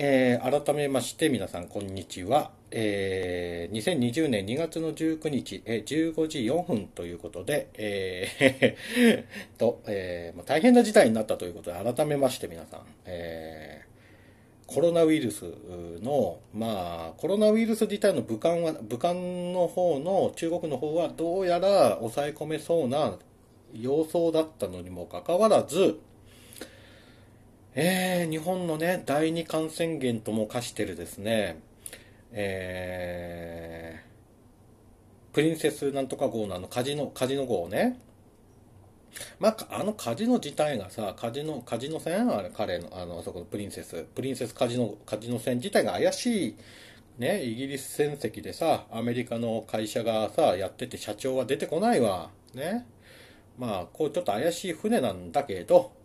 えー、改めまして皆さんこんにちは、えー、2020年2月の19日、えー、15時4分ということで、えー とえー、大変な事態になったということで改めまして皆さん、えー、コロナウイルスの、まあ、コロナウイルス自体の武漢は武漢の方の中国の方はどうやら抑え込めそうな様相だったのにもかかわらず、えー、日本のね、第二感染源とも化してるですね、えー、プリンセスなんとか号のあのカジノ、カジノ号ね。まあ、あのカジノ自体がさ、カジノ、カジノ船あれ、彼の、あの、あそこのプリンセス、プリンセスカジノ、カジノ船自体が怪しい、ね、イギリス船籍でさ、アメリカの会社がさ、やってて社長は出てこないわ、ね。まあ、こうちょっと怪しい船なんだけど、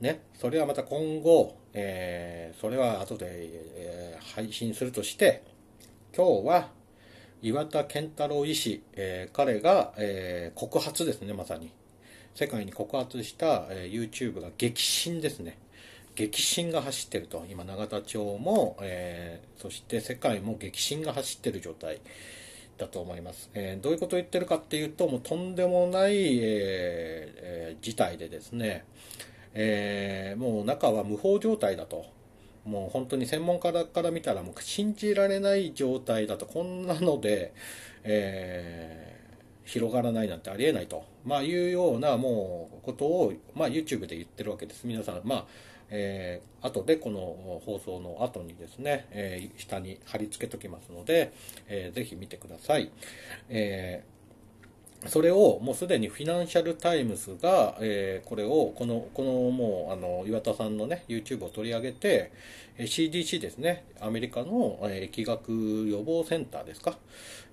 ね、それはまた今後、えー、それは後で、えー、配信するとして、今日は岩田健太郎医師、えー、彼が、えー、告発ですね、まさに。世界に告発した、えー、YouTube が激震ですね。激震が走ってると。今、永田町も、えー、そして世界も激震が走ってる状態だと思います。えー、どういうことを言ってるかっていうと、もうとんでもない、えーえー、事態でですね、えー、もう中は無法状態だと。もう本当に専門家から見たらもう信じられない状態だとこんなので、えー、広がらないなんてありえないと、まあ、いうようなもうことを、まあ、YouTube で言ってるわけです皆さん、まあえー、後でこの放送の後にですね、えー、下に貼り付けときますので、えー、ぜひ見てください。えーそれをもうすでにフィナンシャル・タイムズが、えー、これをこのこのもうあの岩田さんのね YouTube を取り上げて CDC ですねアメリカの疫学予防センターですか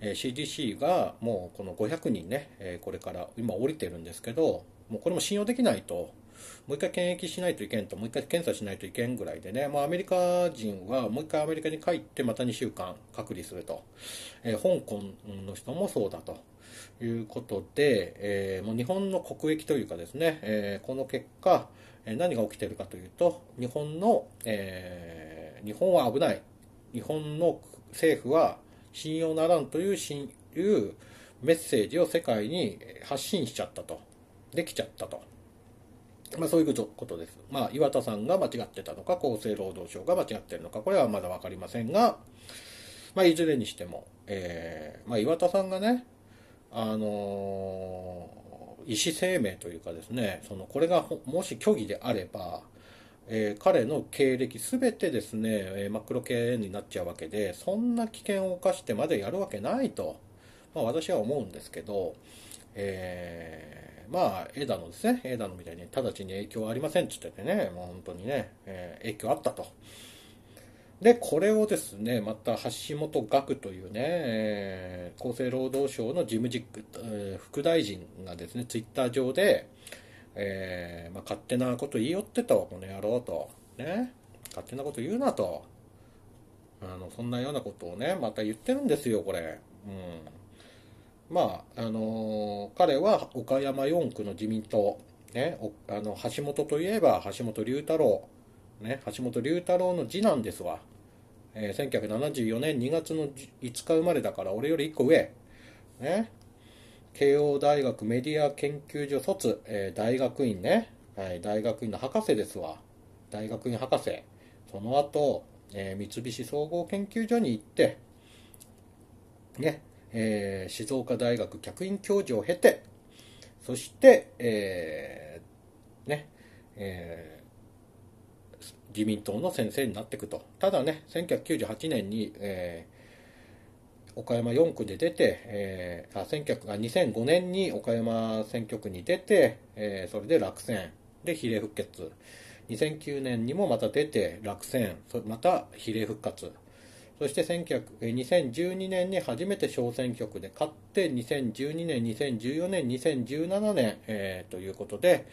CDC がもうこの500人ねこれから今降りてるんですけどもうこれも信用できないともう一回検疫しないといけんと、もう一回検査しないといけんぐらいでね、もうアメリカ人はもう一回アメリカに帰って、また2週間隔離すると、えー、香港の人もそうだと、いうことで、えー、もう日本の国益というかですね、えー、この結果、何が起きているかというと、日本の、えー、日本は危ない、日本の政府は信用ならんというんいうメッセージを世界に発信しちゃったと、できちゃったと。まあ、そういうことです。まあ、岩田さんが間違ってたのか、厚生労働省が間違ってるのか、これはまだ分かりませんが、まあ、いずれにしても、えーまあ、岩田さんがね、あの意思声明というかですねそのこれがもし虚偽であれば、えー、彼の経歴すべてですね、えー、真っ黒系になっちゃうわけでそんな危険を冒してまでやるわけないと、まあ、私は思うんですけど、えー、まあ枝野ですね枝野みたいに直ちに影響ありませんって言っててねもう本当にね、え影響あったと。で、これをですね、また橋本学というね、え厚生労働省の事務実、副大臣がですね、ツイッター上で、えー、まあ、勝手なこと言いよってと、この野郎と、ね、勝手なこと言うなと、あのそんなようなことをね、また言ってるんですよ、これ。うん、まあ、あの彼は岡山4区の自民党、ね、あの橋本といえば橋本龍太郎、ね、橋本龍太郎の次男ですわ。えー、1974年2月の5日生まれだから俺より1個上。ね。慶応大学メディア研究所卒、えー、大学院ね。はい、大学院の博士ですわ。大学院博士。その後、えー、三菱総合研究所に行って、ね、えー、静岡大学客員教授を経て、そして、えー、ね、えー自民党の先生になっていくと。ただね、1998年に、えー、岡山4区で出て、えー、あ1900あ2005年に岡山選挙区に出て、えー、それで落選。で、比例復活。2009年にもまた出て落選。また比例復活。そして2012年に初めて小選挙区で勝って、2012年、2014年、2017年、えー、ということで、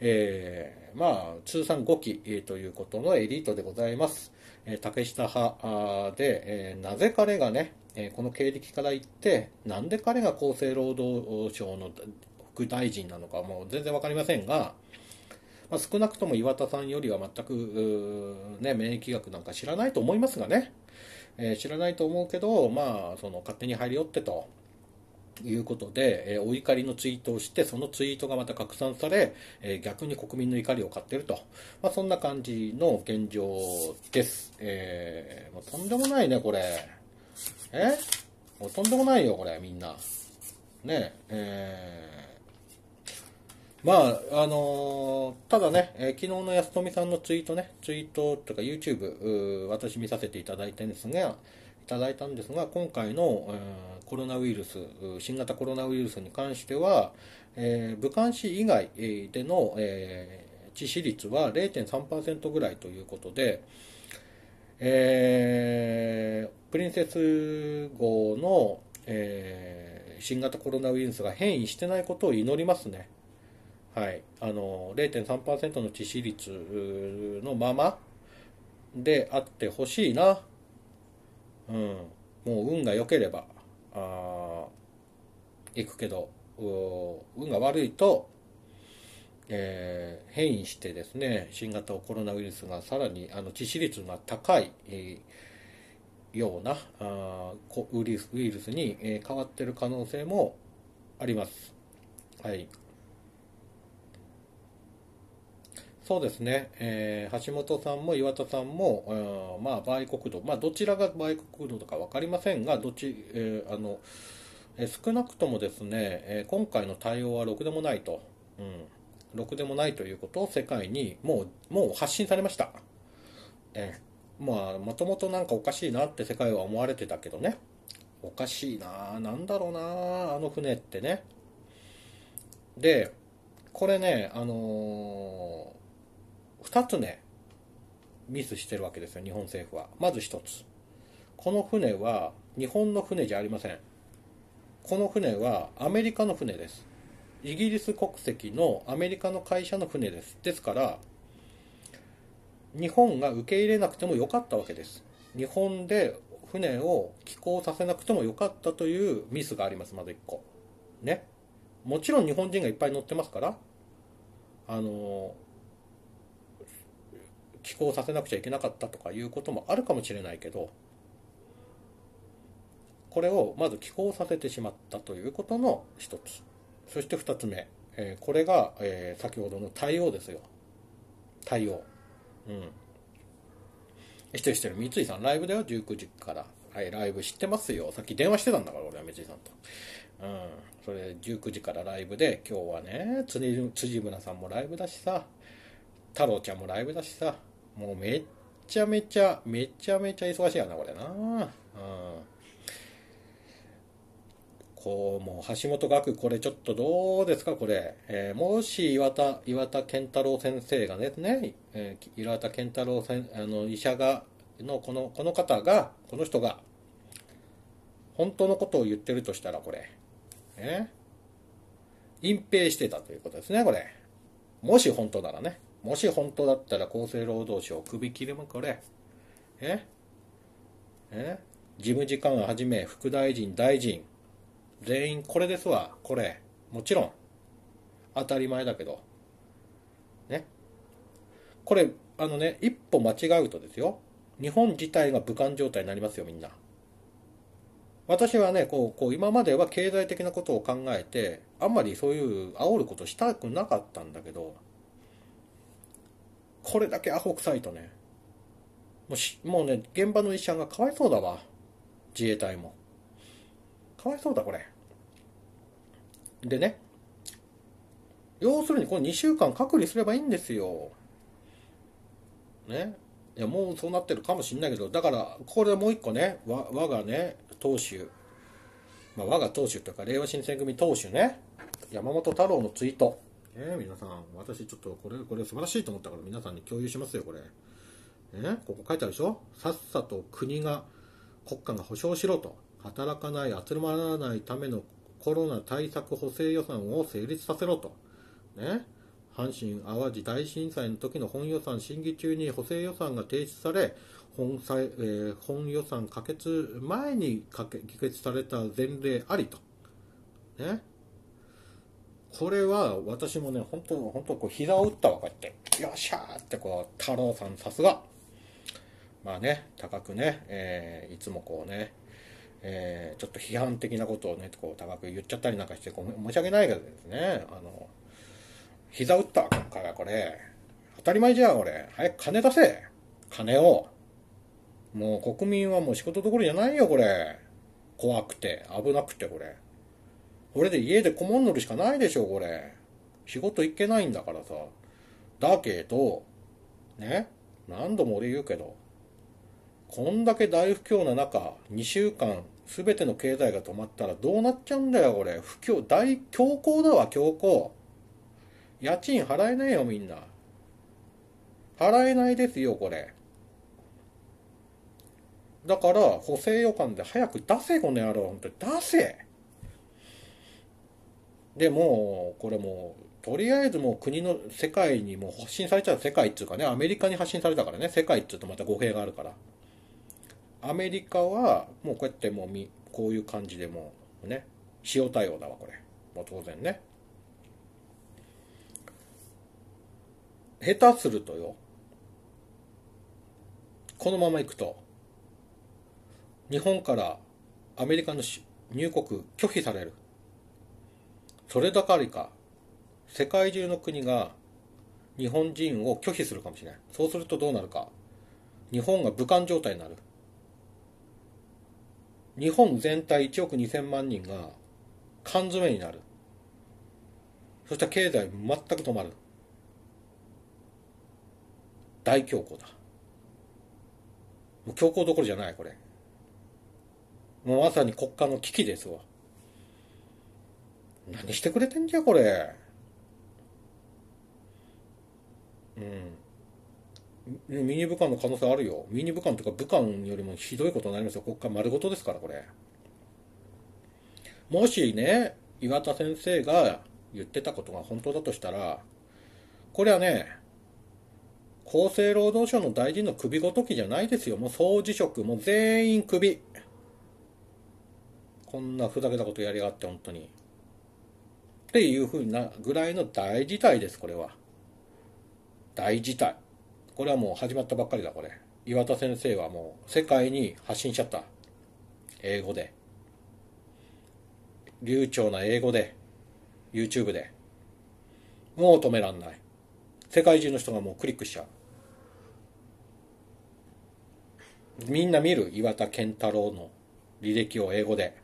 えー、まあ、通算5期ということのエリートでございます。え竹下派で、えなぜ彼がね、えこの経歴から言って、なんで彼が厚生労働省の副大臣なのか、もう全然分かりませんが、まあ、少なくとも岩田さんよりは全く、ね、免疫学なんか知らないと思いますがね、えー、知らないと思うけど、まあ、その勝手に入り寄ってと。いうことで、えお怒りのツイートをして、そのツイートがまた拡散され、え逆に国民の怒りを買ってると。まあ、そんな感じの現状です。えー、もうとんでもないね、これ。えもうとんでもないよ、これ、みんな。ねえー、まあ、あのー、ただね、えー、昨日の安富さんのツイートね、ツイートとか YouTube、私見させていただいてるんですが、ね、ただいたんですが、今回の、えコロナウイルス、新型コロナウイルスに関しては、えー、武漢市以外での、えー、致死率は0.3%ぐらいということで、えー、プリンセス号の、えー、新型コロナウイルスが変異してないことを祈りますね。はい、あの0.3%の致死率のままであってほしいな。うん、もう運が良ければあ行くけど運が悪いと、えー、変異してですね新型コロナウイルスがさらにあの致死率が高い、えー、ようなあウイルスに、えー、変わってる可能性もあります。はいそうですね、えー、橋本さんも岩田さんも、うん、まあ、売国度、まあ、どちらが売国度とか分かりませんが、どっち、えー、あの、え少なくともですね、え今回の対応はろくでもないと、うん、ろくでもないということを世界にもうもう発信されました。えまあ、もともと何かおかしいなって世界は思われてたけどね、おかしいな、なんだろうな、あの船ってね。で、これね、あのー2つね、ミスしてるわけですよ、日本政府は。まず1つ。この船は日本の船じゃありません。この船はアメリカの船です。イギリス国籍のアメリカの会社の船です。ですから、日本が受け入れなくてもよかったわけです。日本で船を寄港させなくてもよかったというミスがあります、まず1個。ね。もちろん日本人がいっぱい乗ってますから、あの寄稿させなくちゃいけなかったとかいうこともあるかもしれないけどこれをまず寄稿させてしまったということの一つそして二つ目、えー、これが、えー、先ほどの対応ですよ対応うん失礼してる三井さんライブだよ19時からはいライブ知ってますよさっき電話してたんだから俺は三井さんとうん、それ19時からライブで今日はね辻村さんもライブだしさ太郎ちゃんもライブだしさもうめっちゃめちゃ、めちゃめちゃ忙しいやな、これな。うん。こう、もう橋本学、これちょっとどうですか、これ。えー、もし岩田、岩田健太郎先生がですね、えー、岩田健太郎先あの、医者が、の、この、この方が、この人が、本当のことを言ってるとしたら、これ、え隠蔽してたということですね、これ。もし本当ならね。もし本当だったら厚生労働省首切りもこれ。ええ事務次官はじめ、副大臣、大臣、全員これですわ、これ。もちろん。当たり前だけど。ね。これ、あのね、一歩間違うとですよ。日本自体が武漢状態になりますよ、みんな。私はね、こう、こう、今までは経済的なことを考えて、あんまりそういう煽ることしたくなかったんだけど、これだけアホ臭いとねもうしもうね現場の医者がかわいそうだわ自衛隊もかわいそうだこれでね要するにこの2週間隔離すればいいんですよねいやもうそうなってるかもしんないけどだからこれもう一個ね我がね当主、まあ、我が当主というか令和新選組当主ね山本太郎のツイートね皆さん、私ちょっとこれ、これ素晴らしいと思ったから皆さんに共有しますよ、これ。ね、ここ書いてあるでしょさっさと国が、国家が保障しろと。働かない、集まらないためのコロナ対策補正予算を成立させろと。ね。阪神・淡路大震災の時の本予算審議中に補正予算が提出され、本,、えー、本予算可決前に可決された前例ありと。ね。これは私もね、本当本当こう膝を打ったわ、こうやって。よっしゃーってこう、太郎さんさすが。まあね、高くね、えー、いつもこうね、えー、ちょっと批判的なことをね、こう高く言っちゃったりなんかして、めん、申し訳ないけどですね、あの、膝打ったわ、今回はこれ。当たり前じゃん、俺。早く金出せ。金を。もう国民はもう仕事どころじゃないよ、これ。怖くて、危なくて、これ。これで家でこもんのるしかないでしょ、これ。仕事行けないんだからさ。だけど、ね、何度も俺言うけど、こんだけ大不況な中、2週間、すべての経済が止まったらどうなっちゃうんだよ、これ。不況、大強行だわ、強行。家賃払えないよ、みんな。払えないですよ、これ。だから、補正予感で早く出せ、この野郎。本当に出せでもこれもうとりあえずもう国の世界にも発信されちゃう世界っていうかねアメリカに発信されたからね世界っていうとまた語弊があるからアメリカはもうこうやってもうみこういう感じでもうね塩対応だわこれもう当然ね下手するとよこのままいくと日本からアメリカの入国拒否されるそればかりか、世界中の国が日本人を拒否するかもしれない。そうするとどうなるか。日本が武漢状態になる。日本全体1億2000万人が缶詰になる。そしたら経済全く止まる。大恐慌だ。もう恐慌どころじゃない、これ。もうまさに国家の危機ですわ。何してくれてんじゃこれうんミニ武漢の可能性あるよミニ武漢とか武漢よりもひどいことになりますよ国家丸ごとですからこれもしね岩田先生が言ってたことが本当だとしたらこれはね厚生労働省の大臣の首ごときじゃないですよ。もう総辞職、もう全員首。こんなふざけたことやりやがって、本当に。っていうふうなぐらいの大事態です、これは。大事態。これはもう始まったばっかりだ、これ。岩田先生はもう世界に発信しちゃった。英語で。流暢な英語で。YouTube で。もう止めらんない。世界中の人がもうクリックしちゃう。みんな見る岩田健太郎の履歴を英語で。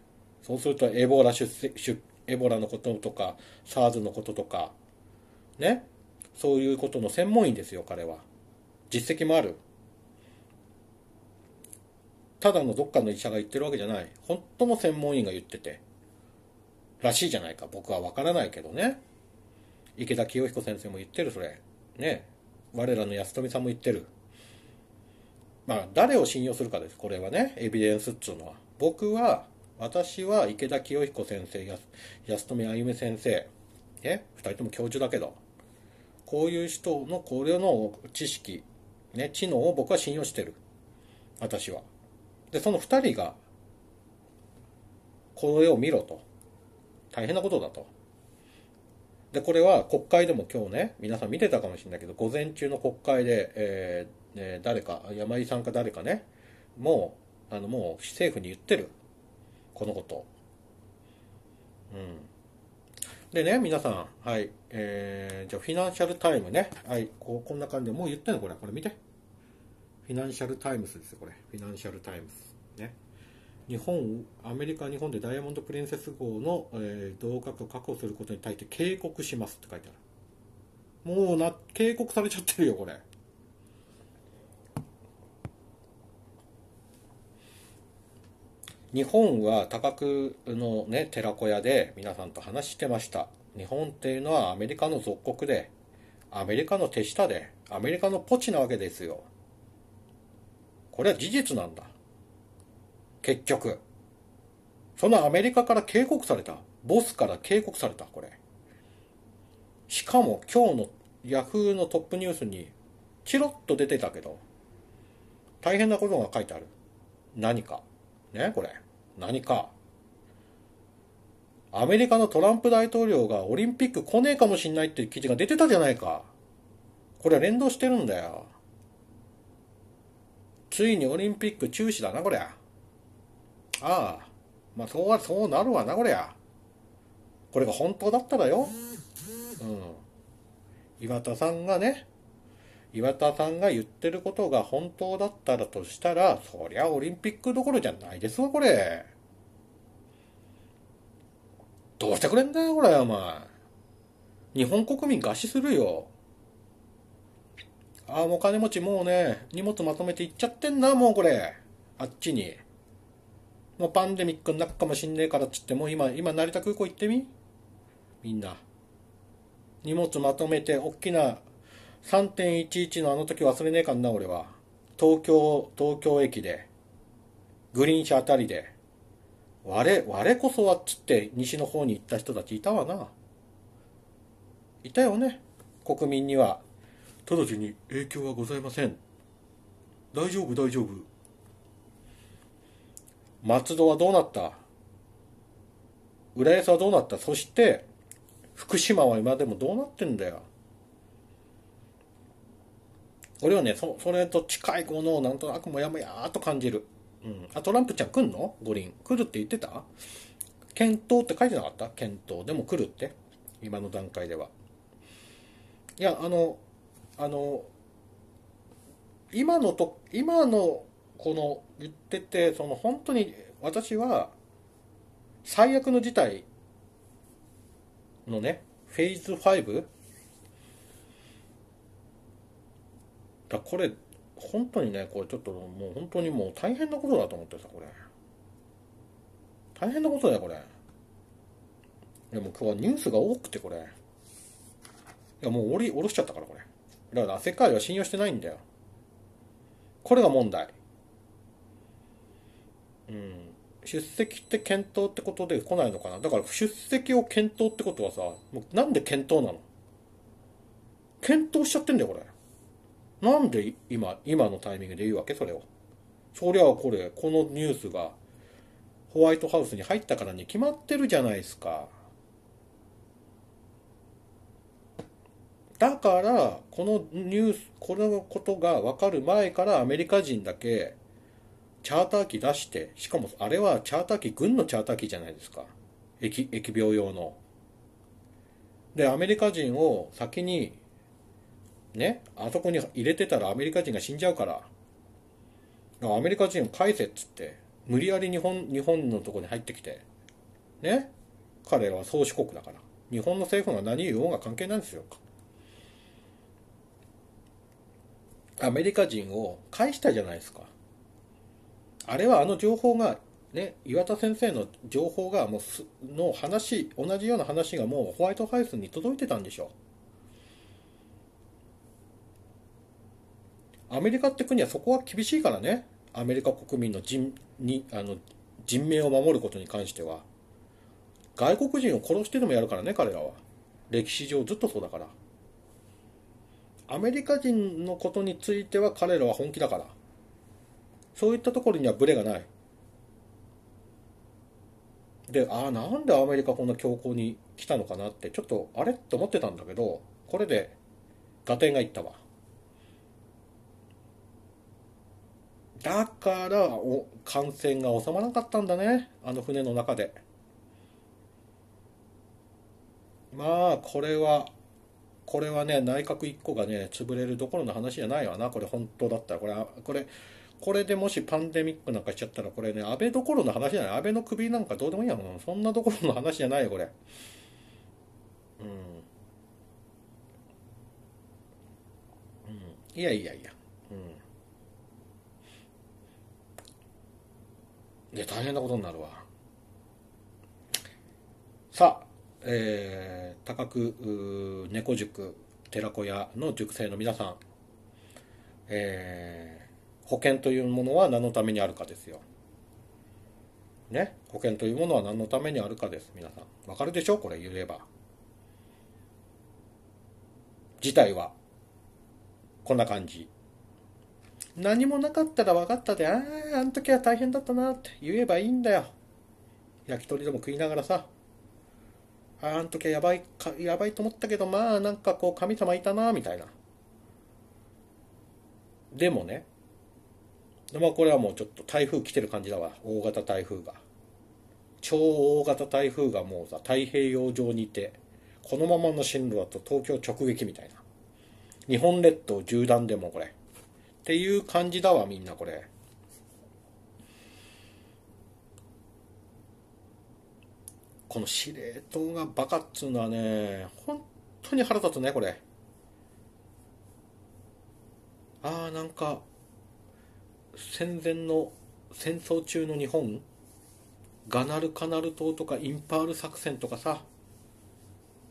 そうするとエボーラ出出エボラのこととか、SARS のこととか、ね。そういうことの専門医ですよ、彼は。実績もある。ただのどっかの医者が言ってるわけじゃない。本当の専門医が言ってて。らしいじゃないか。僕はわからないけどね。池田清彦先生も言ってる、それ。ね。我らの安富さんも言ってる。まあ、誰を信用するかです、これはね。エビデンスっていうのは。僕は、私は池田清彦先生、安富あゆみ先生、え2人とも教授だけど、こういう人のこれの知識、ね、知能を僕は信用してる。私は。で、その2人が、これを見ろと。大変なことだと。で、これは国会でも今日ね、皆さん見てたかもしれないけど、午前中の国会で、えー、えー、誰か、山井さんか誰かね、もう、あの、もう政府に言ってる。このこと。うん。でね、皆さん、はい、えー、じゃフィナンシャルタイムね。はい、こう、こんな感じで、もう言ったのこれ、これ見て。フィナンシャルタイムズですよ、これ。フィナンシャルタイムズ。ね。日本、アメリカ、日本でダイヤモンド・プリンセス号の、えー、動を確保することに対して警告しますって書いてある。もうな、警告されちゃってるよ、これ。日本は多額のね、寺子屋で皆さんと話してました。日本っていうのはアメリカの属国で、アメリカの手下で、アメリカのポチなわけですよ。これは事実なんだ。結局。そのアメリカから警告された。ボスから警告された、これ。しかも今日のヤフーのトップニュースにチロッと出てたけど、大変なことが書いてある。何か。ね、これ。何か。アメリカのトランプ大統領がオリンピック来ねえかもしんないっていう記事が出てたじゃないか。これは連動してるんだよ。ついにオリンピック中止だな、こりゃ。ああ。まあ、そうは、そうなるわな、こりゃ。これが本当だったらよ。うん。岩田さんがね、岩田さんが言ってることが本当だったらとしたら、そりゃオリンピックどころじゃないですわ、これ。どうしてくれんだよ、これ、お前。日本国民餓死するよ。ああ、もう金持ちもうね、荷物まとめて行っちゃってんな、もうこれ。あっちに。もうパンデミックになるかもしんねえからっつって、もう今、今成田空港行ってみみんな。荷物まとめて、おっきな3.11のあの時忘れねえかんな、俺は。東京、東京駅で、グリーン車あたりで、我、我こそはっつって西の方に行った人たちいたわな。いたよね。国民には。直ちに影響はございません。大丈夫、大丈夫。松戸はどうなった浦安はどうなったそして、福島は今でもどうなってんだよ。れはねそ、それと近いものをなんとなくもやもやーと感じる。うん。あ、トランプちゃん来んの五輪。来るって言ってた検討って書いてなかった検討。でも来るって。今の段階では。いや、あの、あの、今のと、今の、この、言ってて、その本当に私は、最悪の事態のね、フェーズ5だこれ本当にねこれちょっともう本当にもう大変なことだと思ってさこれ大変なことだよこれでも今日はニュースが多くてこれいやもう降り降ろしちゃったからこれだから世界は信用してないんだよこれが問題うん出席って検討ってことで来ないのかなだから出席を検討ってことはさもうなんで検討なの検討しちゃってんだよこれなんで今、今のタイミングで言うわけそれを。そりゃこれ、このニュースがホワイトハウスに入ったからに決まってるじゃないですか。だから、このニュース、このことが分かる前からアメリカ人だけチャーター機出して、しかもあれはチャーター機、軍のチャーター機じゃないですか。疫疫病用の。で、アメリカ人を先にね、あそこに入れてたらアメリカ人が死んじゃうから、アメリカ人を返せっつって、無理やり日本、日本のとこに入ってきて、ね、彼らは宗主国だから、日本の政府が何言おうが関係ないんですよ。アメリカ人を返したじゃないですか。あれはあの情報が、ね、岩田先生の情報がもうの話、同じような話がもうホワイトハウスに届いてたんでしょう。アメリカって国はそこは厳しいからねアメリカ国民の人にあの人命を守ることに関しては外国人を殺してでもやるからね彼らは歴史上ずっとそうだからアメリカ人のことについては彼らは本気だからそういったところにはブレがないでああなんでアメリカこんな強硬に来たのかなってちょっとあれって思ってたんだけどこれで合点がいったわだからお感染が収まらなかったんだねあの船の中でまあこれはこれはね内閣1個がね潰れるどころの話じゃないわなこれ本当だったらこれこれこれでもしパンデミックなんかしちゃったらこれね安倍どころの話じゃない安倍の首なんかどうでもいいやんそんなどころの話じゃないよこれうん、うん、いやいやいやで、大変なことになるわ。さあ、えー、高く猫塾寺子屋の塾生の皆さん、えー、保険というものは何のためにあるかですよ。ね、保険というものは何のためにあるかです、皆さん。わかるでしょこれ言えば。自体は、こんな感じ。何もなかったら分かったで、ああ、あの時は大変だったなって言えばいいんだよ。焼き鳥でも食いながらさ。ああ、あの時はやばいか、やばいと思ったけど、まあなんかこう神様いたな、みたいな。でもね、まあこれはもうちょっと台風来てる感じだわ。大型台風が。超大型台風がもうさ、太平洋上にいて、このままの進路だと東京直撃みたいな。日本列島縦断でもこれ。っていう感じだわ、みんなこれ。この司令塔がバカっつうのはね、本当に腹立つね、これ。ああ、なんか、戦前の戦争中の日本ガナルカナル島とかインパール作戦とかさ、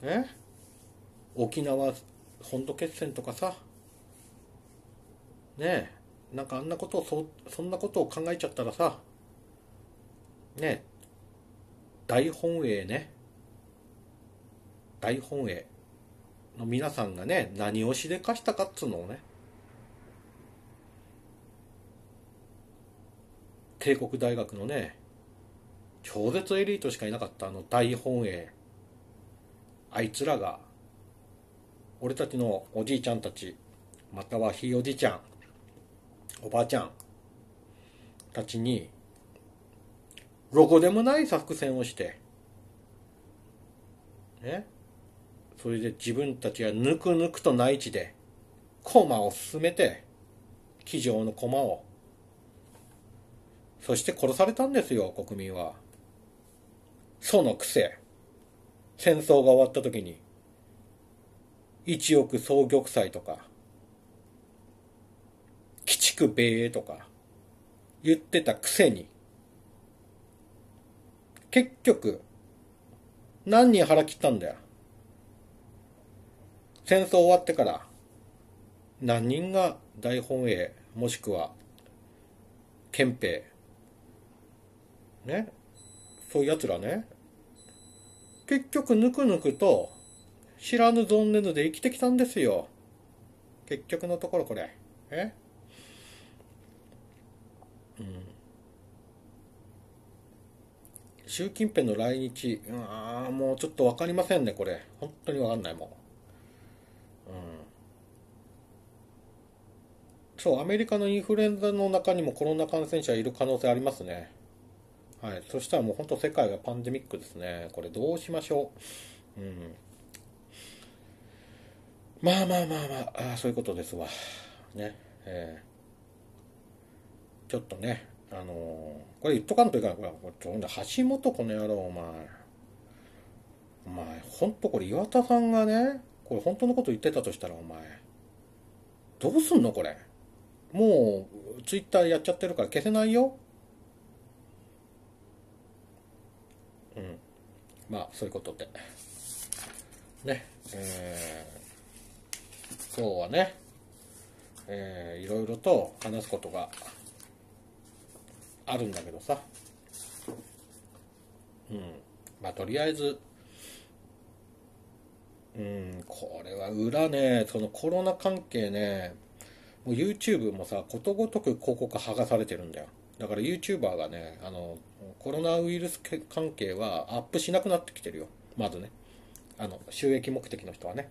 え沖縄本土決戦とかさねえなんかあんなことをそそんなことを考えちゃったらさねえ大本営ね大本営の皆さんがね何をしでかしたかっつうのをね帝国大学のね超絶エリートしかいなかったあの大本営あいつらが俺たちのおじいちゃんたちまたはひいおじいちゃんおばあちゃんたちに、ろこでもない作戦をして、ね、それで自分たちはぬくぬくと内地で、駒を進めて、騎乗の駒を、そして殺されたんですよ、国民は。そのくせ、戦争が終わった時に、一億総玉砕とか、ちくべえとか言ってたくせに、結局、何人腹切ったんだよ。戦争終わってから、何人が大本営、もしくは、憲兵、ね、そういう奴らね、結局ぬくぬくと、知らぬ存ねぬで生きてきたんですよ。結局のところこれ。え習近平の来日、ああ、もうちょっと分かりませんね、これ。本当に分かんない、もう。うん。そう、アメリカのインフルエンザの中にもコロナ感染者いる可能性ありますね。はい。そしたらもう本当世界がパンデミックですね。これどうしましょう。うん。まあまあまあまあ、あそういうことですわ。ね。えーちょっとね、あのー、これ言っとかんといかん。これ、橋本この野郎、お前。お前、ほんとこれ岩田さんがね、これ本当のこと言ってたとしたら、お前、どうすんのこれ。もう、ツイッターやっちゃってるから消せないよ。うん。まあ、そういうことで。ね。えー、今日はね、えー、いろいろと話すことがあるんだけどさうんまあとりあえずうんこれは裏ねそのコロナ関係ねう YouTube もさことごとく広告剥がされてるんだよだから YouTuber がねあのコロナウイルス関係はアップしなくなってきてるよまずねあの収益目的の人はね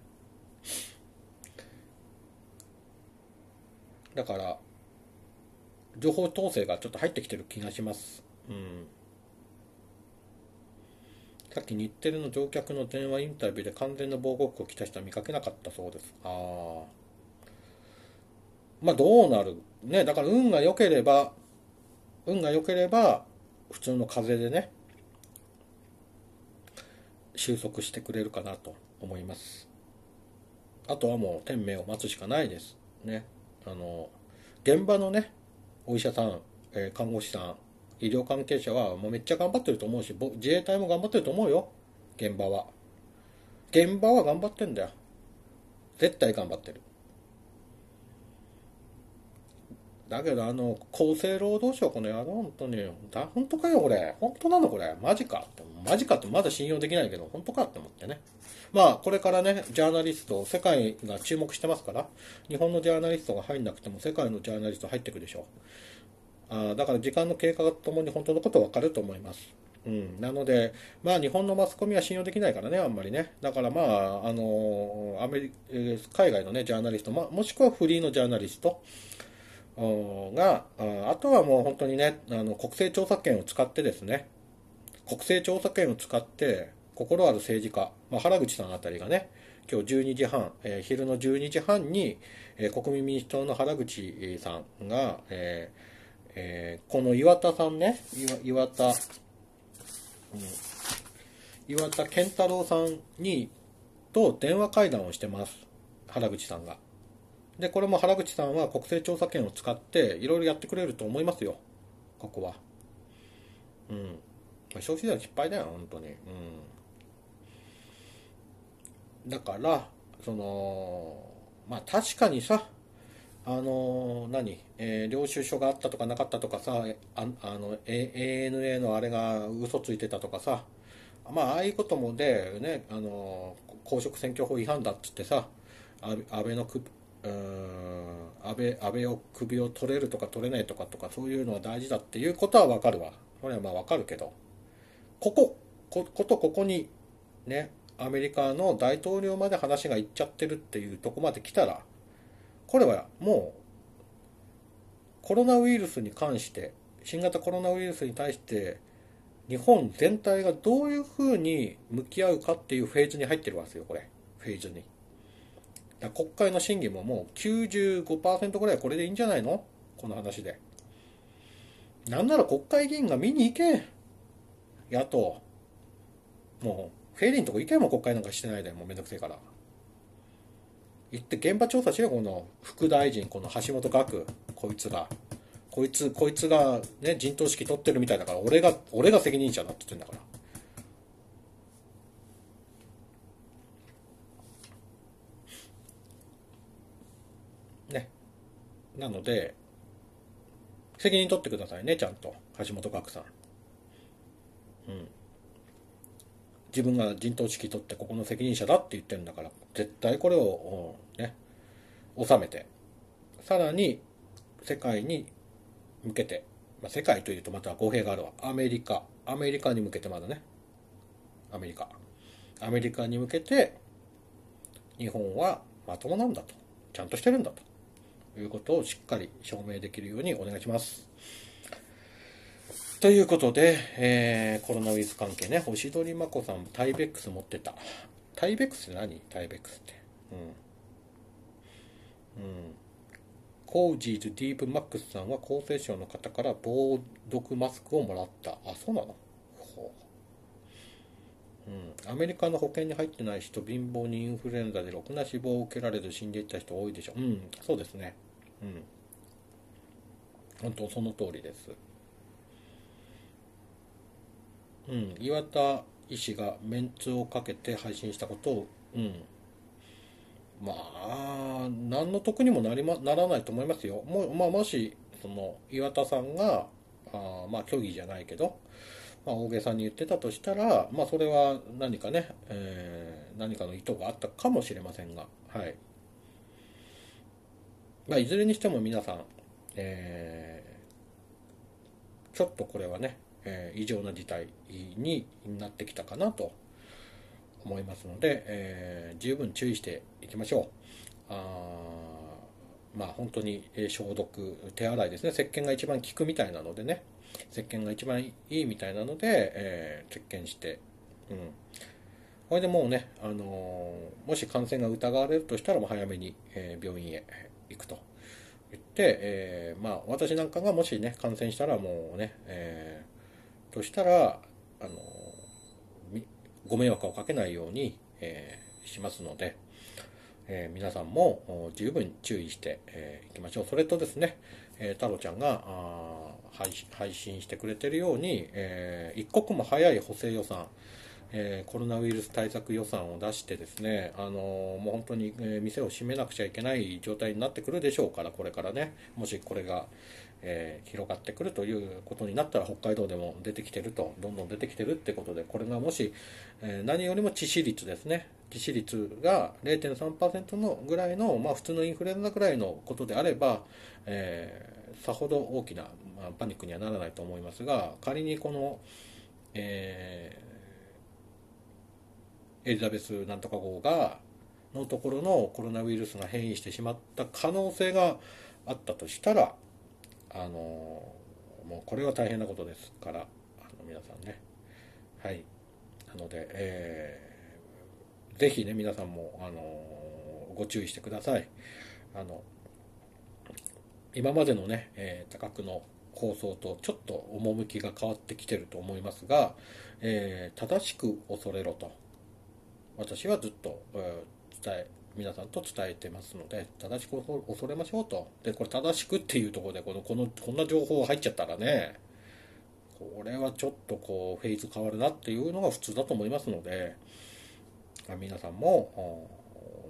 だから情報統制がちょっと入ってきてる気がします。うん。さっき日テレの乗客の電話インタビューで完全な防護服を着た人は見かけなかったそうです。ああ。まあどうなるね、だから運が良ければ、運が良ければ、普通の風でね、収束してくれるかなと思います。あとはもう天命を待つしかないです。ね。あの、現場のね、お医者さん、えー、看護師さん、医療関係者はもうめっちゃ頑張ってると思うし、自衛隊も頑張ってると思うよ、現場は。現場は頑張ってんだよ。絶対頑張ってる。だけど、あの、厚生労働省、この野郎、本当に、だ本当かよ、これ。本当なの、これ。マジかって。マジかって、まだ信用できないけど、本当かって思ってね。まあ、これからね、ジャーナリスト、世界が注目してますから、日本のジャーナリストが入んなくても、世界のジャーナリスト入ってくでしょう。あだから、時間の経過とともに本当のこと分かると思います。うん、なので、まあ、日本のマスコミは信用できないからね、あんまりね、だから、まあ、あのアメリ海外の、ね、ジャーナリスト、まあ、もしくはフリーのジャーナリスト、が、あとはもう本当にね、あの国政調査権を使ってですね、国政調査権を使って、心ある政治家、まあ、原口さんあたりがね、今日12時半、えー、昼の12時半に、えー、国民民主党の原口さんが、えーえー、この岩田さんね、岩田、うん、岩田健太郎さんにと電話会談をしてます、原口さんが。で、これも原口さんは国勢調査権を使っていろいろやってくれると思いますよ、ここは。うん。消費税は失敗だよ、本当に。うん。だから、その、まあ確かにさ、あのー、何、えー、領収書があったとかなかったとかさ、ああの、A、n a のあれが嘘ついてたとかさ、まあ、あいうこともで、ね、あのー、公職選挙法違反だっつってさ、安倍のうん安倍安倍を首を取れるとか取れないとかとかそういうのは大事だっていうことは分かるわそれはまあ分かるけどここことここにねアメリカの大統領まで話がいっちゃってるっていうとこまで来たらこれはもうコロナウイルスに関して新型コロナウイルスに対して日本全体がどういうふうに向き合うかっていうフェーズに入ってるわけですよこれフェーズにだ国会の審議ももう95%ぐらいこれでいいんじゃないのこの話で。なんなら国会議員が見に行け。野党。もう、フェリーのとこ行けも国会なんかしてないで、もうめんどくせえから。行って現場調査しよ、うこの副大臣、この橋本岳、こいつが。こいつ、こいつがね、陣頭指揮取ってるみたいだから、俺が、俺が責任者だって言ってんだから。ね。なので、責任取ってくださいね、ちゃんと。橋本岳さん。うん。自分が陣頭指揮取ってここの責任者だって言ってるんだから、絶対これを、うん、ね、収めて、さらに世界に向けて、まあ、世界というとまた語弊があるわ。アメリカ、アメリカに向けてまだね、アメリカ。アメリカに向けて、日本はまともなんだと。ちゃんとしてるんだと。いうことをしっかり証明できるようにお願いします。ということで、えー、コロナウイルス関係ね、星取真子さん、タイベックス持ってた。タイベックスって何タイベックスって。うん。うん。コージーズ・ディープ・マックスさんは厚生省の方から防毒マスクをもらった。あ、そうなのうん、アメリカの保険に入ってない人貧乏にインフルエンザでろくな死亡を受けられず死んでいった人多いでしょうんそうですねうん本当その通りですうん岩田医師がメンツをかけて配信したことをうんまあ何の得にもなり、ま、ならないと思いますよも,、まあ、もしその岩田さんがあまあ虚偽じゃないけどまあ、大げさに言ってたとしたら、まあ、それは何かね、えー、何かの意図があったかもしれませんが、はいまあ、いずれにしても皆さん、えー、ちょっとこれはね、えー、異常な事態になってきたかなと思いますので、えー、十分注意していきましょう。あまあ、本当に消毒、手洗いですね、石鹸が一番効くみたいなのでね。石鹸が一番いいみたいなので、えー、石鹸して、うん。これでもうね、あのー、もし感染が疑われるとしたら、早めに、えー、病院へ行くと言って、えー、まあ、私なんかがもしね、感染したらもうね、えー、としたら、あのご迷惑をかけないように、えしますので、え皆さんも十分注意してい、えー、きましょう。それとですね、えー、太郎ちゃんが配信配信してくれてるように、えー、一刻も早い補正予算、えー、コロナウイルス対策予算を出してですね、あのもう本当に、え店を閉めなくちゃいけない状態になってくるでしょうから、これからね、もしこれが、えー、広がってくるということになったら北海道でも出てきてるとどんどん出てきてるってことでこれがもし、えー、何よりも致死率ですね致死率が0.3%のぐらいの、まあ、普通のインフルエンザぐらいのことであれば、えー、さほど大きな、まあ、パニックにはならないと思いますが仮にこの、えエリザベスなんとか号がのところのコロナウイルスが変異してしまった可能性があったとしたらあのもうこれは大変なことですからあの皆さんねはいなので、えー、ぜひね皆さんもあのご注意してくださいあの今までのね、えー、多角の放送とちょっと趣が変わってきてると思いますが、えー、正しく恐れろと私はずっと、えー、伝え皆さんと伝えてますので正しく恐れましょうとでこれ正しくっていうところでこのこのこんな情報が入っちゃったらねこれはちょっとこうフェーズ変わるなっていうのが普通だと思いますので皆さんも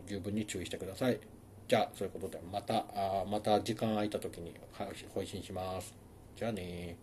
十分に注意してくださいじゃあそういうことでまたまた時間空いた時に配信しますじゃあね